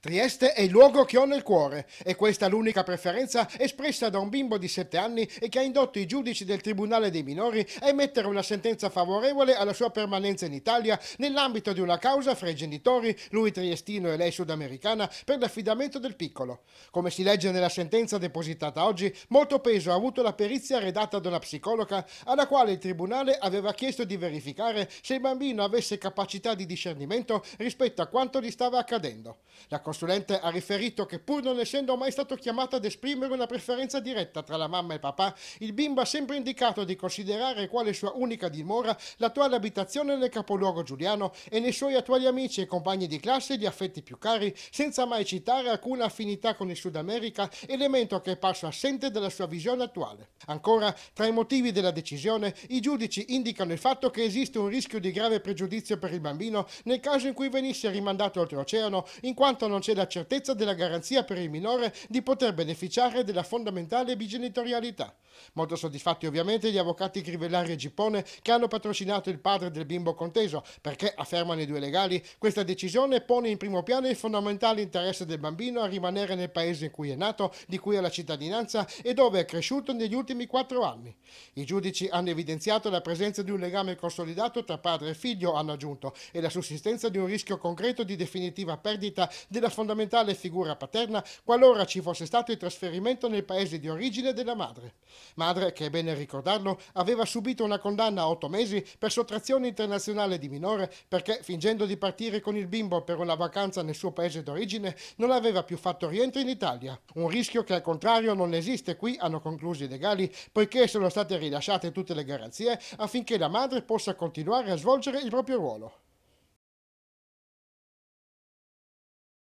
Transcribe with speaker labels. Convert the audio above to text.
Speaker 1: Trieste è il luogo che ho nel cuore e questa è l'unica preferenza espressa da un bimbo di 7 anni e che ha indotto i giudici del Tribunale dei Minori a emettere una sentenza favorevole alla sua permanenza in Italia nell'ambito di una causa fra i genitori, lui triestino e lei sudamericana, per l'affidamento del piccolo. Come si legge nella sentenza depositata oggi, molto peso ha avuto la perizia redatta da una psicologa alla quale il Tribunale aveva chiesto di verificare se il bambino avesse capacità di discernimento rispetto a quanto gli stava accadendo. La consulente ha riferito che pur non essendo mai stato chiamato ad esprimere una preferenza diretta tra la mamma e il papà, il bimbo ha sempre indicato di considerare quale sua unica dimora l'attuale abitazione nel capoluogo giuliano e nei suoi attuali amici e compagni di classe gli affetti più cari, senza mai citare alcuna affinità con il Sud America, elemento che è passo assente dalla sua visione attuale. Ancora, tra i motivi della decisione, i giudici indicano il fatto che esiste un rischio di grave pregiudizio per il bambino nel caso in cui venisse rimandato oltreoceano, in quanto non non c'è la certezza della garanzia per il minore di poter beneficiare della fondamentale bigenitorialità. Molto soddisfatti ovviamente gli avvocati Crivellari e Gippone che hanno patrocinato il padre del bimbo conteso perché, affermano i due legali, questa decisione pone in primo piano il fondamentale interesse del bambino a rimanere nel paese in cui è nato, di cui ha la cittadinanza e dove è cresciuto negli ultimi quattro anni. I giudici hanno evidenziato la presenza di un legame consolidato tra padre e figlio, hanno aggiunto, e la sussistenza di un rischio concreto di definitiva perdita della da fondamentale figura paterna qualora ci fosse stato il trasferimento nel paese di origine della madre. Madre che, è bene ricordarlo, aveva subito una condanna a otto mesi per sottrazione internazionale di minore perché, fingendo di partire con il bimbo per una vacanza nel suo paese d'origine, non aveva più fatto rientro in Italia. Un rischio che al contrario non esiste qui, hanno concluso i legali, poiché sono state rilasciate tutte le garanzie affinché la madre possa continuare a svolgere il proprio ruolo.